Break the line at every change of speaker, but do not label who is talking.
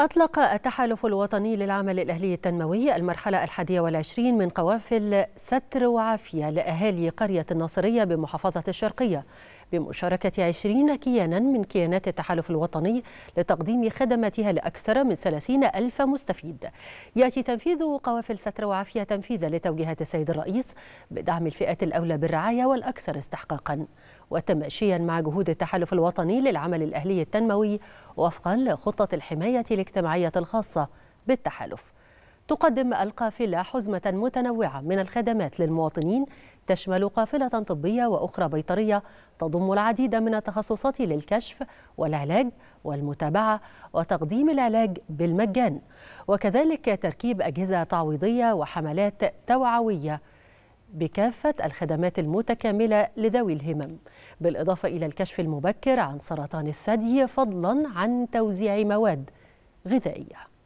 أطلق التحالف الوطني للعمل الأهلي التنموي المرحلة الحادية والعشرين من قوافل ستر وعافية لأهالي قرية الناصرية بمحافظة الشرقية بمشاركة 20 كيانا من كيانات التحالف الوطني لتقديم خدماتها لأكثر من 30 ألف مستفيد يأتي تنفيذ قوافل ستر وعافية تنفيذا لتوجيهات السيد الرئيس بدعم الفئات الأولى بالرعاية والأكثر استحقاقا وتماشيا مع جهود التحالف الوطني للعمل الأهلي التنموي وفقا لخطة الحماية الاجتماعية الخاصة بالتحالف تقدم القافلة حزمة متنوعة من الخدمات للمواطنين تشمل قافلة طبية وأخرى بيطرية تضم العديد من التخصصات للكشف والعلاج والمتابعة وتقديم العلاج بالمجان وكذلك تركيب أجهزة تعويضية وحملات توعوية بكافة الخدمات المتكاملة لذوي الهمم بالإضافة إلى الكشف المبكر عن سرطان الثدي فضلا عن توزيع مواد غذائية